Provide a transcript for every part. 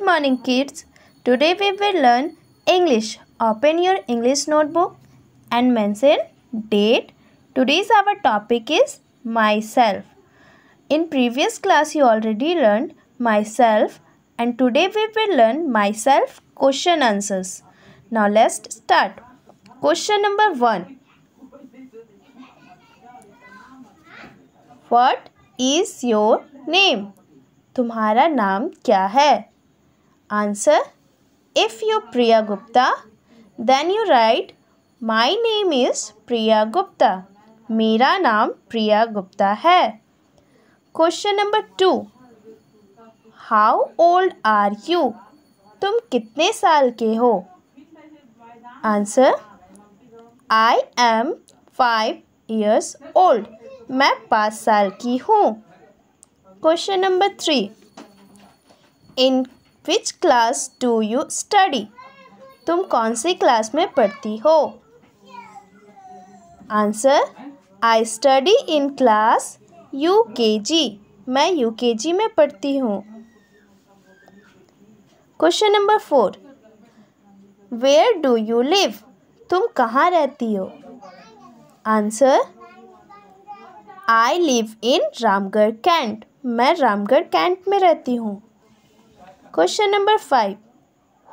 Good morning kids. Today we will learn English. Open your English notebook and mention date. Today's our topic is myself. In previous class you already learned myself and today we will learn myself question answers. Now let's start. Question number 1. What is your name? तुम्हारा नाम क्या है answer if you Priya Gupta then you write my name is Priya Gupta मेरा नाम प्रिया गुप्ता है question number two how old are you तुम कितने साल के हो answer I am five years old मैं पाँच साल की हूँ question number three in which class do you study तुम कौन सी क्लास में पढ़ती हो answer I study in class U K G मैं यू के जी में पढ़ती हूँ question number four where do you live तुम कहाँ रहती हो answer I live in Ramgarh cantt मैं रामगढ़ कैंट में रहती हूँ question number five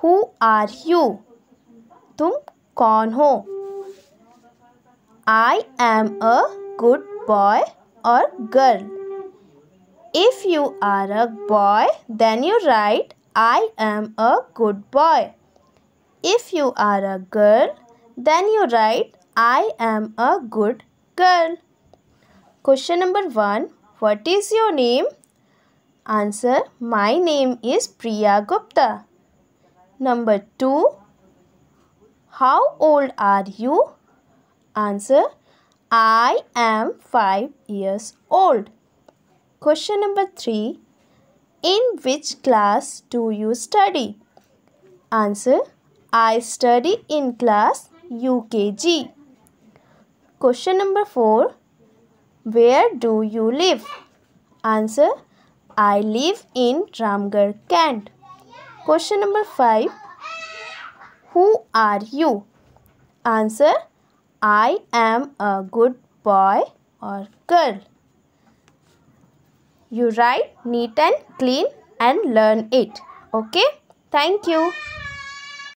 who are you तुम कौन हो I am a good boy और girl if you are a boy then you write I am a good boy if you are a girl then you write I am a good girl. Question number one What is your name? Answer My name is Priya Gupta. Number 2 How old are you? Answer I am 5 years old. Question number 3 In which class do you study? Answer I study in class UKG. Question number 4 Where do you live? Answer I live in Ramgarh, Kent. Question number 5. Who are you? Answer. I am a good boy or girl. You write neat and clean and learn it. Okay? Thank you.